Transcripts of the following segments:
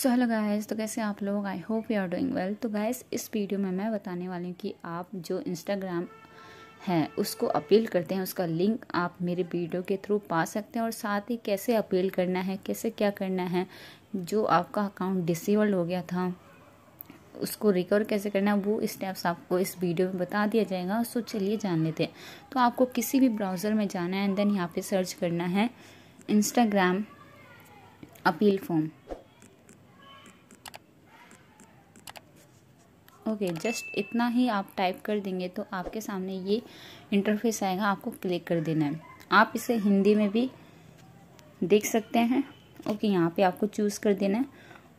so hello guys तो कैसे आप लोग I hope you are doing well तो गाइस इस वीडियो में मैं बताने वाली हूँ कि आप जो इंस्टाग्राम है उसको अपील करते हैं उसका लिंक आप मेरे वीडियो के थ्रू पा सकते हैं और साथ ही कैसे अपील करना है कैसे क्या करना है जो आपका अकाउंट डिसेबल्ड हो गया था उसको रिकवर कैसे करना है वो स्टेप्स आपको इस वीडियो में बता दिया जाएगा सो चलिए जान लेते हैं तो आपको किसी भी ब्राउज़र में जाना है एंड देन यहाँ पे सर्च करना है Instagram appeal form okay just इतना ही आप टाइप कर देंगे तो आपके सामने ये इंटरफेस आएगा आपको क्लिक कर देना है आप इसे हिंदी में भी देख सकते हैं ओके okay, यहाँ पे आपको चूज़ कर देना है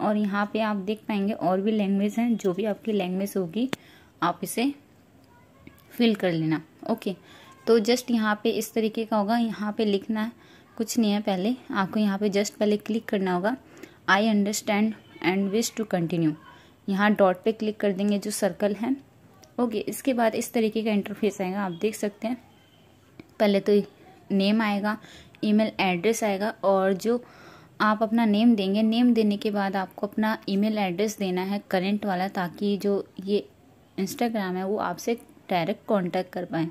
और यहाँ पे आप देख पाएंगे और भी लैंग्वेज हैं जो भी आपकी लैंग्वेज होगी आप इसे फिल कर लेना ओके okay, तो जस्ट यहाँ पे इस तरीके का होगा यहाँ पे लिखना है कुछ नहीं है पहले आपको यहाँ पे जस्ट पहले क्लिक करना होगा I understand and wish to continue यहाँ डॉट पे क्लिक कर देंगे जो सर्कल है ओके इसके बाद इस तरीके का इंटरफेस आएगा आप देख सकते हैं पहले तो नेम आएगा ईमेल एड्रेस आएगा और जो आप अपना नेम देंगे नेम देने के बाद आपको अपना ईमेल एड्रेस देना है करेंट वाला ताकि जो ये इंस्टाग्राम है वो आपसे डायरेक्ट कॉन्टैक्ट कर पाए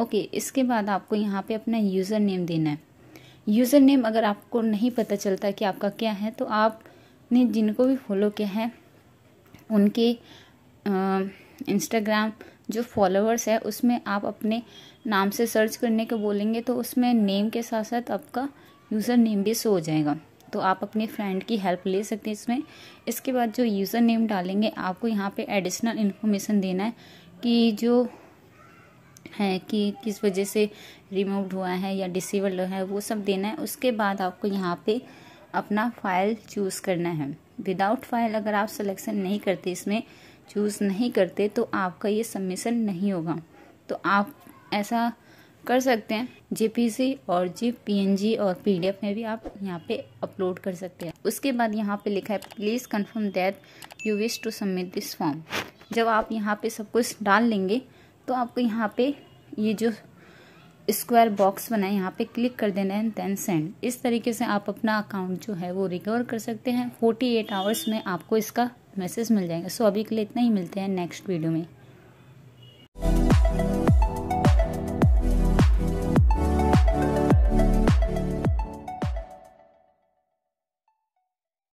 ओके इसके बाद आपको यहाँ पे अपना यूज़र नेम देना है यूज़र नेम अगर आपको नहीं पता चलता कि आपका क्या है तो आपने जिनको भी फॉलो किया है उनके इंस्टाग्राम जो फॉलोअर्स है उसमें आप अपने नाम से सर्च करने के बोलेंगे तो उसमें नेम के साथ साथ आपका यूज़र नेम भी सो हो जाएगा तो आप अपने फ्रेंड की हेल्प ले सकते हैं इसमें इसके बाद जो यूज़र नेम डालेंगे आपको यहाँ पे एडिशनल इन्फॉर्मेशन देना है कि जो है कि किस वजह से रिमूव्ड हुआ है या डिसेबल्ड है वो सब देना है उसके बाद आपको यहाँ पे अपना फाइल चूज़ करना है विदाउट फाइल अगर आप सिलेक्शन नहीं करते इसमें चूज़ नहीं करते तो आपका ये सबमिशन नहीं होगा तो आप ऐसा कर सकते हैं जेपीसी और जी पी और पीडीएफ में भी आप यहाँ पे अपलोड कर सकते हैं उसके बाद यहाँ पे लिखा है please confirm that you wish to submit this form जब आप यहाँ पे सब कुछ डाल लेंगे तो आपको यहाँ पे ये जो स्क्वायर बॉक्स बनाए यहाँ पे क्लिक कर देना है देन सेंड इस तरीके से आप अपना अकाउंट जो है वो रिकवर कर सकते हैं 48 आवर्स में आपको इसका मैसेज मिल जाएगा सो अभी के लिए इतना ही मिलते हैं नेक्स्ट वीडियो में